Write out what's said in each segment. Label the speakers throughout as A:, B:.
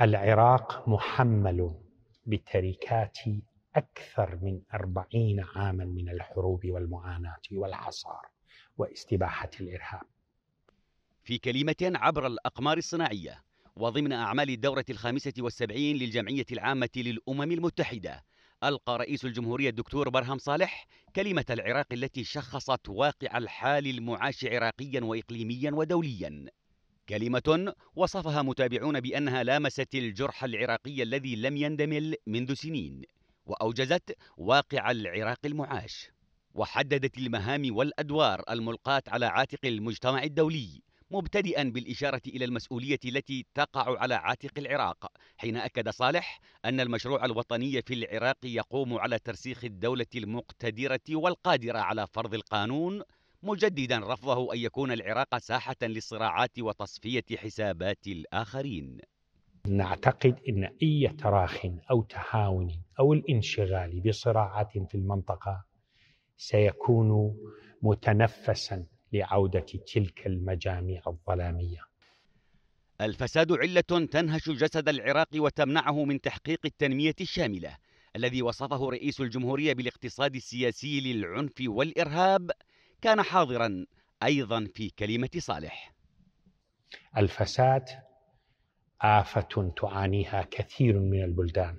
A: العراق محمل بتركات أكثر من أربعين عاما من الحروب والمعاناة والحصار واستباحة الإرهاب
B: في كلمة عبر الأقمار الصناعية وضمن أعمال الدورة الخامسة والسبعين للجمعية العامة للأمم المتحدة ألقى رئيس الجمهورية الدكتور برهم صالح كلمة العراق التي شخصت واقع الحال المعاش عراقيا وإقليميا ودوليا كلمة وصفها متابعون بأنها لامست الجرح العراقي الذي لم يندمل منذ سنين وأوجزت واقع العراق المعاش وحددت المهام والأدوار الملقاة على عاتق المجتمع الدولي مبتدئا بالإشارة إلى المسؤولية التي تقع على عاتق العراق حين أكد صالح أن المشروع الوطني في العراق يقوم على ترسيخ الدولة المقتدرة والقادرة على فرض القانون مجددا رفضه أن يكون العراق ساحة للصراعات وتصفية حسابات الآخرين
A: نعتقد أن أي تراخ أو تهاون أو الانشغال بصراعات في المنطقة سيكون متنفسا لعودة تلك المجاميع الظلامية
B: الفساد علة تنهش جسد العراق وتمنعه من تحقيق التنمية الشاملة الذي وصفه رئيس الجمهورية بالاقتصاد السياسي للعنف والإرهاب كان حاضرا ايضا في كلمه صالح
A: الفساد افه تعانيها كثير من البلدان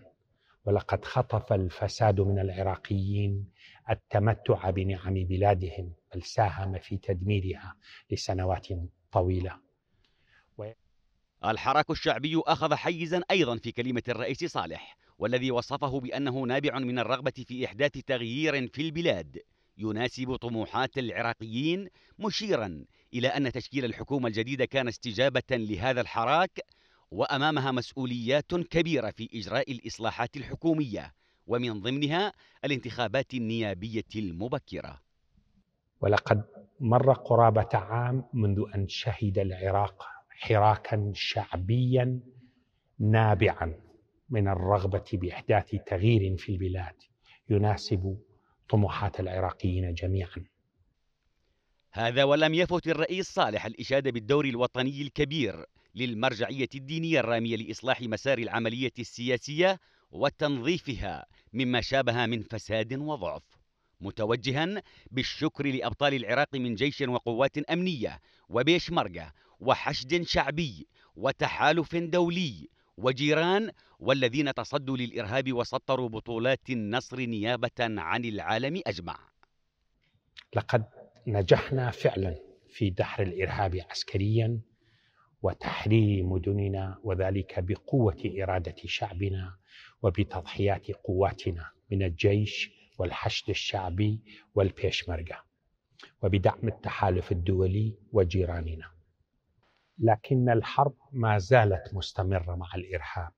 A: ولقد خطف الفساد من العراقيين التمتع بنعم بلادهم بل ساهم في تدميرها لسنوات طويله
B: و... الحراك الشعبي اخذ حيزا ايضا في كلمه الرئيس صالح والذي وصفه بانه نابع من الرغبه في احداث تغيير في البلاد يناسب طموحات العراقيين مشيرا إلى أن تشكيل الحكومة الجديدة كان استجابة لهذا الحراك وأمامها مسؤوليات كبيرة في إجراء الإصلاحات الحكومية ومن ضمنها الانتخابات النيابية المبكرة
A: ولقد مر قرابة عام منذ أن شهد العراق حراكا شعبيا نابعا من الرغبة بإحداث تغيير في البلاد يناسب طموحات العراقيين جميعا
B: هذا ولم يفت الرئيس صالح الإشادة بالدور الوطني الكبير للمرجعية الدينية الرامية لإصلاح مسار العملية السياسية وتنظيفها مما شابها من فساد وضعف متوجها بالشكر لأبطال العراق من جيش وقوات أمنية وبيشمركة وحشد شعبي وتحالف دولي وجيران والذين تصدوا للإرهاب وسطروا بطولات النصر نيابة عن العالم أجمع
A: لقد نجحنا فعلا في دحر الإرهاب عسكريا وتحرير مدننا وذلك بقوة إرادة شعبنا وبتضحيات قواتنا من الجيش والحشد الشعبي والبيشمركة وبدعم التحالف الدولي وجيراننا لكن الحرب ما زالت مستمره مع الارهاب